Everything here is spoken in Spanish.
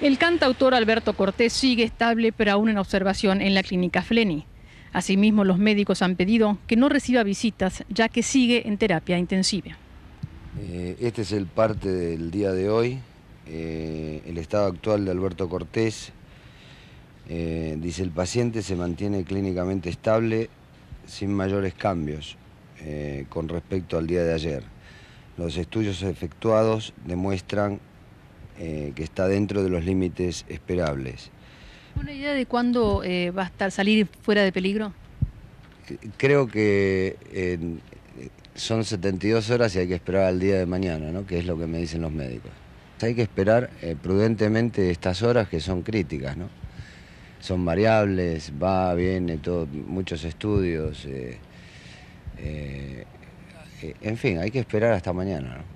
El cantautor Alberto Cortés sigue estable pero aún en observación en la clínica Fleni. Asimismo, los médicos han pedido que no reciba visitas ya que sigue en terapia intensiva. Eh, este es el parte del día de hoy, eh, el estado actual de Alberto Cortés. Eh, dice el paciente se mantiene clínicamente estable sin mayores cambios con respecto al día de ayer. Los estudios efectuados demuestran eh, que está dentro de los límites esperables. ¿Una idea de cuándo eh, va a estar salir fuera de peligro? Creo que son 72 horas y hay que esperar al día de mañana, ¿no? que es lo que me dicen los médicos. Hay que esperar eh, prudentemente estas horas que son críticas, ¿no? Son variables, va, viene, todo, muchos estudios. en fin, hay que esperar hasta mañana.